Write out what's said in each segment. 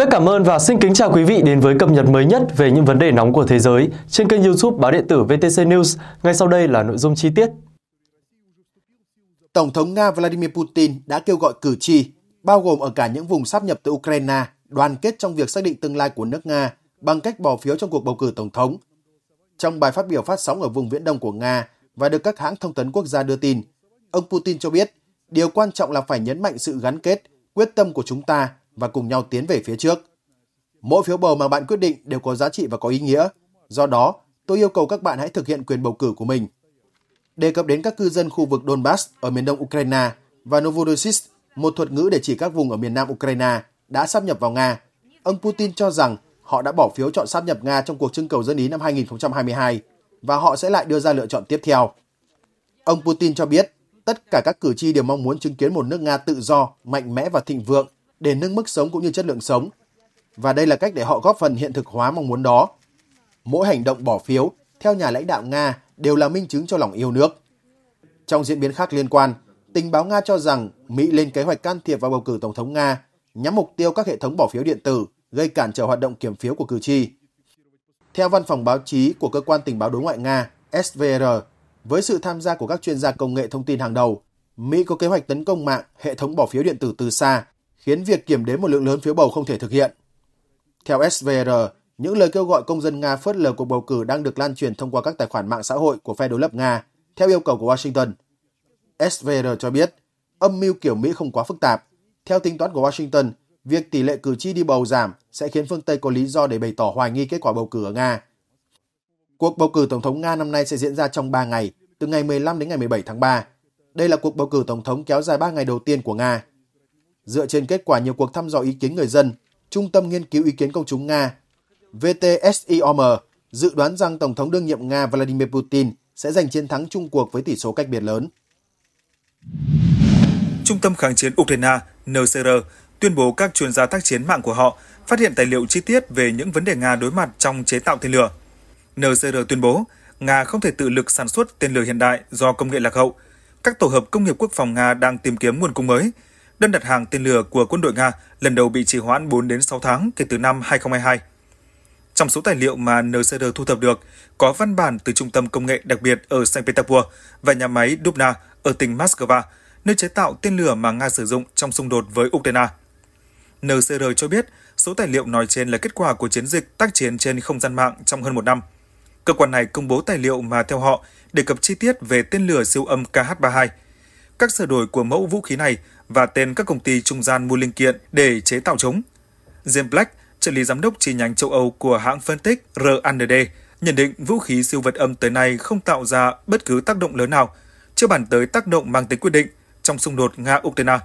Rất cảm ơn và xin kính chào quý vị đến với cập nhật mới nhất về những vấn đề nóng của thế giới trên kênh youtube báo điện tử VTC News. Ngay sau đây là nội dung chi tiết. Tổng thống Nga Vladimir Putin đã kêu gọi cử tri, bao gồm ở cả những vùng sắp nhập từ Ukraine, đoàn kết trong việc xác định tương lai của nước Nga bằng cách bỏ phiếu trong cuộc bầu cử tổng thống. Trong bài phát biểu phát sóng ở vùng viễn đông của Nga và được các hãng thông tấn quốc gia đưa tin, ông Putin cho biết điều quan trọng là phải nhấn mạnh sự gắn kết, quyết tâm của chúng ta và cùng nhau tiến về phía trước. Mỗi phiếu bầu mà bạn quyết định đều có giá trị và có ý nghĩa. Do đó, tôi yêu cầu các bạn hãy thực hiện quyền bầu cử của mình. Đề cập đến các cư dân khu vực Donbass ở miền đông Ukraine và Novorossiysk, một thuật ngữ để chỉ các vùng ở miền nam Ukraine đã sáp nhập vào Nga, ông Putin cho rằng họ đã bỏ phiếu chọn sáp nhập Nga trong cuộc trưng cầu dân ý năm 2022 và họ sẽ lại đưa ra lựa chọn tiếp theo. Ông Putin cho biết tất cả các cử tri đều mong muốn chứng kiến một nước Nga tự do, mạnh mẽ và thịnh vượng để nâng mức sống cũng như chất lượng sống. Và đây là cách để họ góp phần hiện thực hóa mong muốn đó. Mỗi hành động bỏ phiếu, theo nhà lãnh đạo Nga, đều là minh chứng cho lòng yêu nước. Trong diễn biến khác liên quan, tình báo Nga cho rằng Mỹ lên kế hoạch can thiệp vào bầu cử Tổng thống Nga, nhắm mục tiêu các hệ thống bỏ phiếu điện tử, gây cản trở hoạt động kiểm phiếu của cử tri. Theo văn phòng báo chí của Cơ quan Tình báo Đối ngoại Nga, SVR, với sự tham gia của các chuyên gia công nghệ thông tin hàng đầu, Mỹ có kế hoạch tấn công mạng hệ thống bỏ phiếu điện tử từ xa khiến việc kiểm đếm một lượng lớn phiếu bầu không thể thực hiện. Theo SVR, những lời kêu gọi công dân Nga phớt lờ cuộc bầu cử đang được lan truyền thông qua các tài khoản mạng xã hội của phe đối lập Nga, theo yêu cầu của Washington. SVR cho biết, âm mưu kiểu Mỹ không quá phức tạp. Theo tính toán của Washington, việc tỷ lệ cử tri đi bầu giảm sẽ khiến phương Tây có lý do để bày tỏ hoài nghi kết quả bầu cử ở Nga. Cuộc bầu cử tổng thống Nga năm nay sẽ diễn ra trong 3 ngày, từ ngày 15 đến ngày 17 tháng 3. Đây là cuộc bầu cử tổng thống kéo dài 3 ngày đầu tiên của Nga. Dựa trên kết quả nhiều cuộc thăm dò ý kiến người dân, Trung tâm Nghiên cứu Ý kiến Công chúng Nga VTSIOM dự đoán rằng Tổng thống đương nhiệm Nga Vladimir Putin sẽ giành chiến thắng chung cuộc với tỷ số cách biệt lớn. Trung tâm Kháng chiến Ukraine NCR tuyên bố các chuyên gia tác chiến mạng của họ phát hiện tài liệu chi tiết về những vấn đề Nga đối mặt trong chế tạo tên lửa. NCR tuyên bố Nga không thể tự lực sản xuất tên lửa hiện đại do công nghệ lạc hậu. Các tổ hợp công nghiệp quốc phòng Nga đang tìm kiếm nguồn cung mới – đơn đặt hàng tên lửa của quân đội Nga lần đầu bị trì hoãn 4 đến 6 tháng kể từ năm 2022. Trong số tài liệu mà NCR thu thập được, có văn bản từ Trung tâm Công nghệ đặc biệt ở Saint Petersburg và nhà máy Dubna ở tỉnh Moscow, nơi chế tạo tên lửa mà Nga sử dụng trong xung đột với Ukraine. NCR cho biết, số tài liệu nói trên là kết quả của chiến dịch tác chiến trên không gian mạng trong hơn một năm. Cơ quan này công bố tài liệu mà theo họ đề cập chi tiết về tên lửa siêu âm KH-32. Các sửa đổi của mẫu vũ khí này và tên các công ty trung gian mua linh kiện để chế tạo chống. James Black, trợ lý giám đốc chi nhánh châu Âu của hãng phân tích RAND, nhận định vũ khí siêu vật âm tới nay không tạo ra bất cứ tác động lớn nào, chưa bàn tới tác động mang tính quyết định trong xung đột Nga-Ukraine.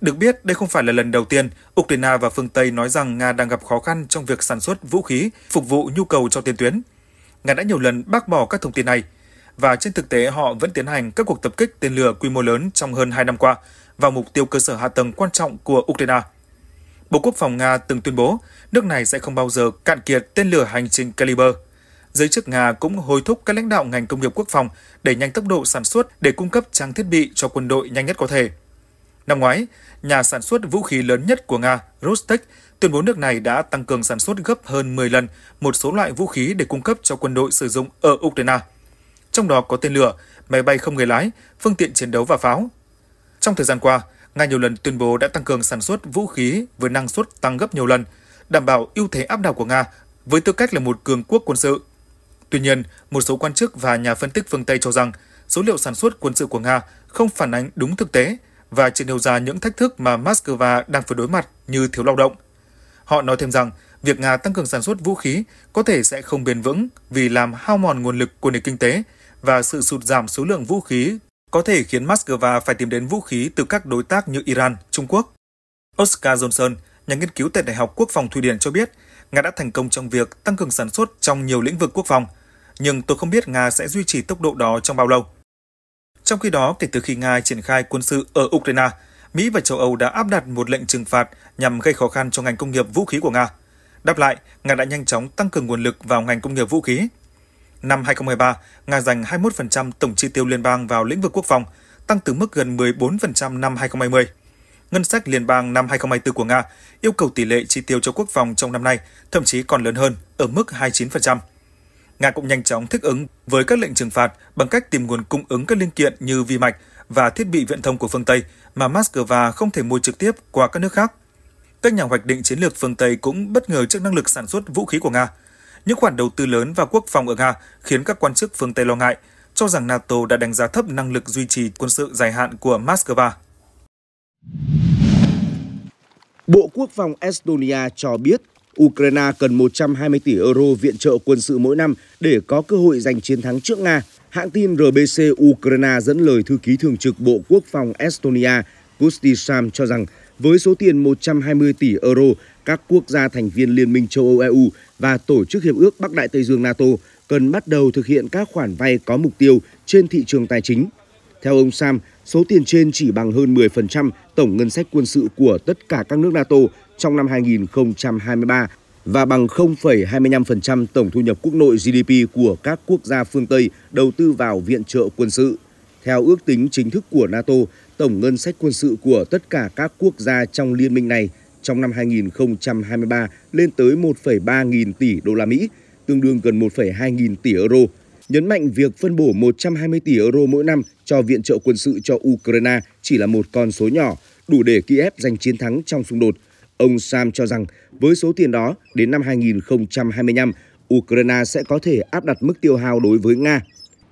Được biết, đây không phải là lần đầu tiên Ukraine và phương Tây nói rằng Nga đang gặp khó khăn trong việc sản xuất vũ khí phục vụ nhu cầu cho tiền tuyến. Nga đã nhiều lần bác bỏ các thông tin này, và trên thực tế họ vẫn tiến hành các cuộc tập kích tên lửa quy mô lớn trong hơn 2 năm qua, vào mục tiêu cơ sở hạ tầng quan trọng của Ukraine. Bộ Quốc phòng Nga từng tuyên bố nước này sẽ không bao giờ cạn kiệt tên lửa hành trình Caliber. Giới chức Nga cũng hối thúc các lãnh đạo ngành công nghiệp quốc phòng đẩy nhanh tốc độ sản xuất để cung cấp trang thiết bị cho quân đội nhanh nhất có thể. Năm ngoái, nhà sản xuất vũ khí lớn nhất của Nga, Rostec, tuyên bố nước này đã tăng cường sản xuất gấp hơn 10 lần một số loại vũ khí để cung cấp cho quân đội sử dụng ở Ukraine. Trong đó có tên lửa, máy bay không người lái, phương tiện chiến đấu và pháo. Trong thời gian qua, nga nhiều lần tuyên bố đã tăng cường sản xuất vũ khí với năng suất tăng gấp nhiều lần, đảm bảo ưu thế áp đảo của Nga với tư cách là một cường quốc quân sự. Tuy nhiên, một số quan chức và nhà phân tích phương Tây cho rằng số liệu sản xuất quân sự của Nga không phản ánh đúng thực tế và chỉ nêu ra những thách thức mà Moscow đang phải đối mặt như thiếu lao động. Họ nói thêm rằng việc Nga tăng cường sản xuất vũ khí có thể sẽ không bền vững vì làm hao mòn nguồn lực của nền kinh tế và sự sụt giảm số lượng vũ khí có thể khiến Moscow phải tìm đến vũ khí từ các đối tác như Iran, Trung Quốc. Oscar Johnson, nhà nghiên cứu tại Đại học Quốc phòng Thụy Điển cho biết, Nga đã thành công trong việc tăng cường sản xuất trong nhiều lĩnh vực quốc phòng, nhưng tôi không biết Nga sẽ duy trì tốc độ đó trong bao lâu. Trong khi đó, kể từ khi Nga triển khai quân sự ở Ukraine, Mỹ và châu Âu đã áp đặt một lệnh trừng phạt nhằm gây khó khăn cho ngành công nghiệp vũ khí của Nga. Đáp lại, Nga đã nhanh chóng tăng cường nguồn lực vào ngành công nghiệp vũ khí, Năm 2023, Nga dành 21% tổng chi tiêu liên bang vào lĩnh vực quốc phòng, tăng từ mức gần 14% năm 2020. Ngân sách liên bang năm 2024 của Nga yêu cầu tỷ lệ chi tiêu cho quốc phòng trong năm nay thậm chí còn lớn hơn, ở mức 29%. Nga cũng nhanh chóng thích ứng với các lệnh trừng phạt bằng cách tìm nguồn cung ứng các linh kiện như vi mạch và thiết bị viễn thông của phương Tây mà Moscow không thể mua trực tiếp qua các nước khác. Các nhà hoạch định chiến lược phương Tây cũng bất ngờ trước năng lực sản xuất vũ khí của Nga – những khoản đầu tư lớn vào quốc phòng ở nga khiến các quan chức phương Tây lo ngại, cho rằng NATO đã đánh giá thấp năng lực duy trì quân sự dài hạn của Moscow. Bộ Quốc phòng Estonia cho biết Ukraine cần 120 tỷ euro viện trợ quân sự mỗi năm để có cơ hội giành chiến thắng trước Nga. Hãng tin RBC Ukraine dẫn lời thư ký thường trực Bộ Quốc phòng Estonia Kusti Sam cho rằng với số tiền 120 tỷ euro, các quốc gia thành viên Liên minh châu Âu EU và Tổ chức Hiệp ước Bắc Đại Tây Dương NATO cần bắt đầu thực hiện các khoản vay có mục tiêu trên thị trường tài chính. Theo ông Sam, số tiền trên chỉ bằng hơn 10% tổng ngân sách quân sự của tất cả các nước NATO trong năm 2023 và bằng 0,25% tổng thu nhập quốc nội GDP của các quốc gia phương Tây đầu tư vào viện trợ quân sự. Theo ước tính chính thức của NATO, tổng ngân sách quân sự của tất cả các quốc gia trong liên minh này trong năm 2023 lên tới 1,3 nghìn tỷ đô la Mỹ, tương đương gần 1,2 nghìn tỷ euro, nhấn mạnh việc phân bổ 120 tỷ euro mỗi năm cho viện trợ quân sự cho Ukraine chỉ là một con số nhỏ, đủ để Kiev giành chiến thắng trong xung đột. Ông Sam cho rằng với số tiền đó, đến năm 2025, Ukraine sẽ có thể áp đặt mức tiêu hao đối với Nga.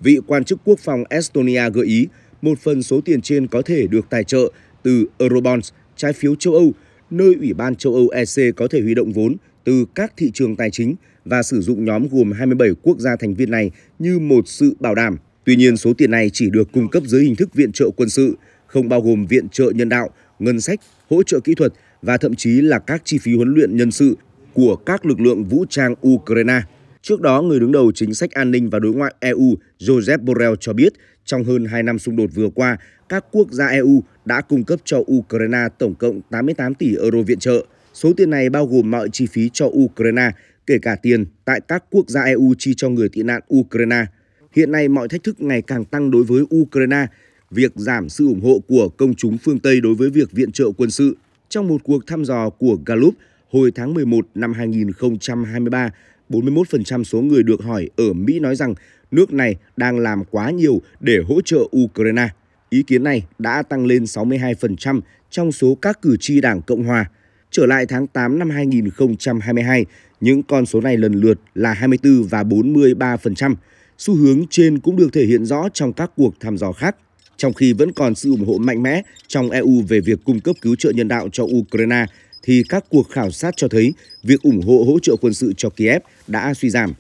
Vị quan chức quốc phòng Estonia gợi ý một phần số tiền trên có thể được tài trợ từ Eurobonds, trái phiếu châu Âu, nơi Ủy ban châu Âu EC có thể huy động vốn từ các thị trường tài chính và sử dụng nhóm gồm 27 quốc gia thành viên này như một sự bảo đảm. Tuy nhiên, số tiền này chỉ được cung cấp dưới hình thức viện trợ quân sự, không bao gồm viện trợ nhân đạo, ngân sách, hỗ trợ kỹ thuật và thậm chí là các chi phí huấn luyện nhân sự của các lực lượng vũ trang Ukraine. Trước đó, người đứng đầu chính sách an ninh và đối ngoại EU Joseph Borrell cho biết trong hơn 2 năm xung đột vừa qua, các quốc gia EU đã cung cấp cho Ukraine tổng cộng 88 tỷ euro viện trợ. Số tiền này bao gồm mọi chi phí cho Ukraine, kể cả tiền tại các quốc gia EU chi cho người tị nạn Ukraine. Hiện nay mọi thách thức ngày càng tăng đối với Ukraine, việc giảm sự ủng hộ của công chúng phương Tây đối với việc viện trợ quân sự. Trong một cuộc thăm dò của Gallup hồi tháng 11 năm 2023, 41% số người được hỏi ở Mỹ nói rằng nước này đang làm quá nhiều để hỗ trợ Ukraine. Ý kiến này đã tăng lên 62% trong số các cử tri Đảng Cộng Hòa. Trở lại tháng 8 năm 2022, những con số này lần lượt là 24 và 43%. Xu hướng trên cũng được thể hiện rõ trong các cuộc thăm dò khác trong khi vẫn còn sự ủng hộ mạnh mẽ trong EU về việc cung cấp cứu trợ nhân đạo cho Ukraine, thì các cuộc khảo sát cho thấy việc ủng hộ hỗ trợ quân sự cho Kiev đã suy giảm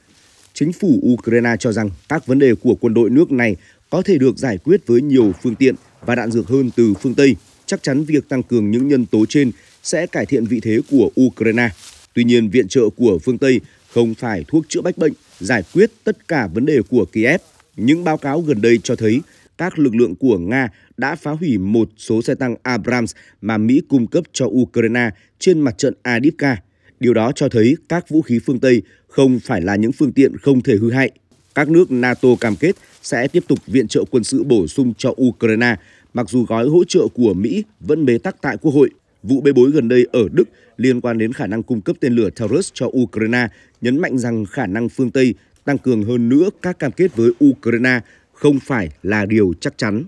chính phủ Ukraine cho rằng các vấn đề của quân đội nước này có thể được giải quyết với nhiều phương tiện và đạn dược hơn từ phương Tây. Chắc chắn việc tăng cường những nhân tố trên sẽ cải thiện vị thế của Ukraine. Tuy nhiên, viện trợ của phương Tây không phải thuốc chữa bách bệnh, giải quyết tất cả vấn đề của Kiev. Những báo cáo gần đây cho thấy các lực lượng của Nga đã phá hủy một số xe tăng Abrams mà Mỹ cung cấp cho Ukraine trên mặt trận Adipka. Điều đó cho thấy các vũ khí phương Tây không phải là những phương tiện không thể hư hại. Các nước NATO cam kết sẽ tiếp tục viện trợ quân sự bổ sung cho Ukraine, mặc dù gói hỗ trợ của Mỹ vẫn bế tắc tại Quốc hội. Vụ bê bối gần đây ở Đức liên quan đến khả năng cung cấp tên lửa Taurus cho Ukraine, nhấn mạnh rằng khả năng phương Tây tăng cường hơn nữa các cam kết với Ukraine không phải là điều chắc chắn.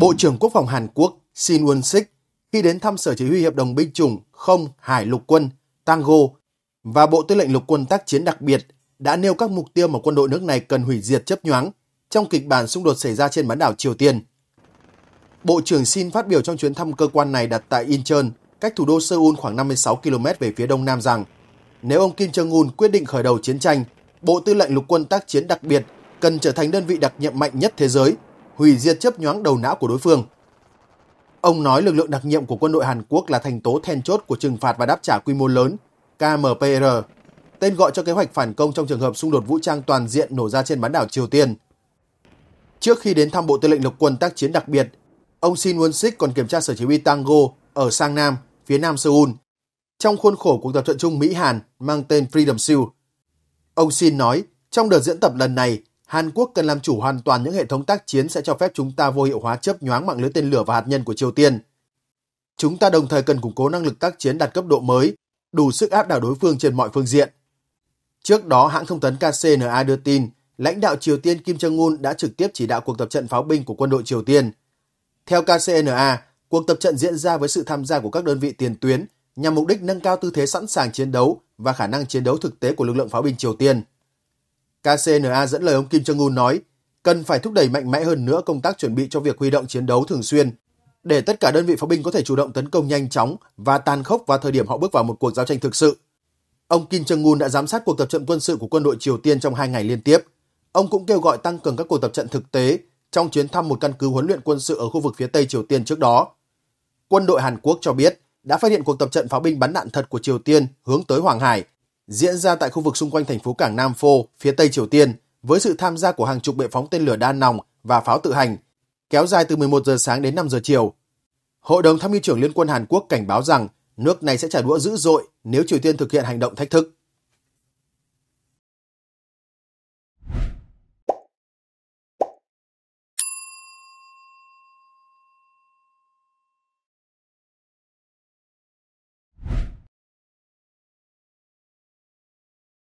Bộ trưởng Quốc phòng Hàn Quốc Shin Won-sik khi đến thăm Sở Chỉ huy Hiệp đồng Binh chủng Không Hải Lục quân Tango và Bộ Tư lệnh Lục quân tác chiến đặc biệt đã nêu các mục tiêu mà quân đội nước này cần hủy diệt chấp nhoáng trong kịch bản xung đột xảy ra trên bán đảo Triều Tiên. Bộ trưởng Xin phát biểu trong chuyến thăm cơ quan này đặt tại Incheon, cách thủ đô Seoul khoảng 56 km về phía đông nam rằng nếu ông Kim Jong-un quyết định khởi đầu chiến tranh, Bộ Tư lệnh Lục quân tác chiến đặc biệt cần trở thành đơn vị đặc nhiệm mạnh nhất thế giới, hủy diệt chấp nhoáng đầu não của đối phương. Ông nói lực lượng đặc nhiệm của quân đội Hàn Quốc là thành tố then chốt của trừng phạt và đáp trả quy mô lớn, KMPR, tên gọi cho kế hoạch phản công trong trường hợp xung đột vũ trang toàn diện nổ ra trên bán đảo Triều Tiên. Trước khi đến thăm Bộ Tư lệnh Lục quân tác chiến đặc biệt, ông Shin Won-sik còn kiểm tra sở chỉ huy Tango ở Sang Nam, phía nam Seoul, trong khuôn khổ cuộc tập trận chung Mỹ-Hàn mang tên Freedom Seal. Ông Shin nói, trong đợt diễn tập lần này, Hàn Quốc cần làm chủ hoàn toàn những hệ thống tác chiến sẽ cho phép chúng ta vô hiệu hóa chớp nhoáng mạng lưới tên lửa và hạt nhân của Triều Tiên. Chúng ta đồng thời cần củng cố năng lực tác chiến đạt cấp độ mới, đủ sức áp đảo đối phương trên mọi phương diện. Trước đó, hãng thông tấn KCNA đưa tin, lãnh đạo Triều Tiên Kim Jong-un đã trực tiếp chỉ đạo cuộc tập trận pháo binh của quân đội Triều Tiên. Theo KCNA, cuộc tập trận diễn ra với sự tham gia của các đơn vị tiền tuyến nhằm mục đích nâng cao tư thế sẵn sàng chiến đấu và khả năng chiến đấu thực tế của lực lượng pháo binh Triều Tiên. KCNA dẫn lời ông Kim Jong-un nói cần phải thúc đẩy mạnh mẽ hơn nữa công tác chuẩn bị cho việc huy động chiến đấu thường xuyên để tất cả đơn vị pháo binh có thể chủ động tấn công nhanh chóng và tàn khốc vào thời điểm họ bước vào một cuộc giao tranh thực sự. Ông Kim Jong-un đã giám sát cuộc tập trận quân sự của quân đội Triều Tiên trong hai ngày liên tiếp. Ông cũng kêu gọi tăng cường các cuộc tập trận thực tế trong chuyến thăm một căn cứ huấn luyện quân sự ở khu vực phía Tây Triều Tiên trước đó. Quân đội Hàn Quốc cho biết đã phát hiện cuộc tập trận pháo binh bắn đạn thật của Triều Tiên hướng tới Hoàng Hải diễn ra tại khu vực xung quanh thành phố cảng Nam Phô, phía Tây Triều Tiên, với sự tham gia của hàng chục bệ phóng tên lửa đa nòng và pháo tự hành, kéo dài từ 11 giờ sáng đến 5 giờ chiều. Hội đồng tham mưu trưởng Liên quân Hàn Quốc cảnh báo rằng nước này sẽ trả đũa dữ dội nếu Triều Tiên thực hiện hành động thách thức.